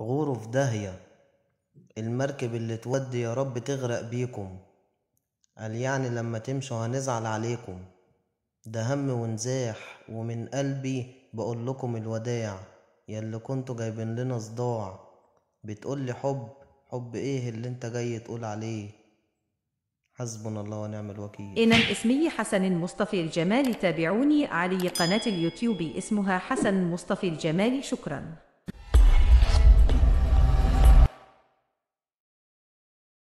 غوروا في داهية المركب اللي تودي يا رب تغرق بيكم قال يعني لما تمشوا هنزعل عليكم ده هم ونزاح ومن قلبي بقول لكم الوداع ياللي كنتوا جايبين لنا صداع بتقولي حب حب ايه اللي انت جاي تقول عليه حسبنا الله ونعم الوكيل انا اسمي حسن مصطفى الجمال تابعوني على قناة اليوتيوب اسمها حسن مصطفى الجمال شكرا